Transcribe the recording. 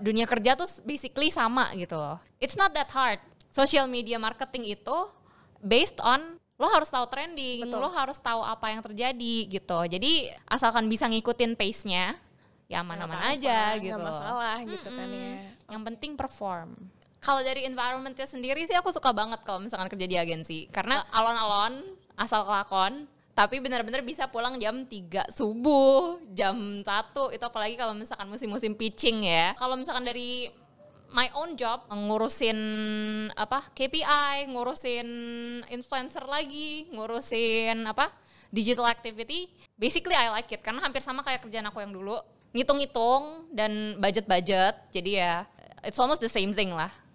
dunia kerja tuh basically sama gitu loh. It's not that hard. Social media marketing itu based on lo harus tahu trending, Betul. lo harus tahu apa yang terjadi gitu. Jadi asalkan bisa ngikutin pace-nya, ya, ya mana-mana aja apa, gitu. Gak masalah gitu kan ya. Yang penting perform. Kalau dari environmentnya sendiri sih aku suka banget kalau misalkan kerja di agensi karena alon-alon asal kelakon tapi benar-benar bisa pulang jam 3 subuh jam 1 itu apalagi kalau misalkan musim-musim pitching ya kalau misalkan dari my own job ngurusin apa KPI ngurusin influencer lagi ngurusin apa digital activity basically I like it karena hampir sama kayak kerjaan aku yang dulu ngitung-ngitung dan budget-budget jadi ya it's almost the same thing lah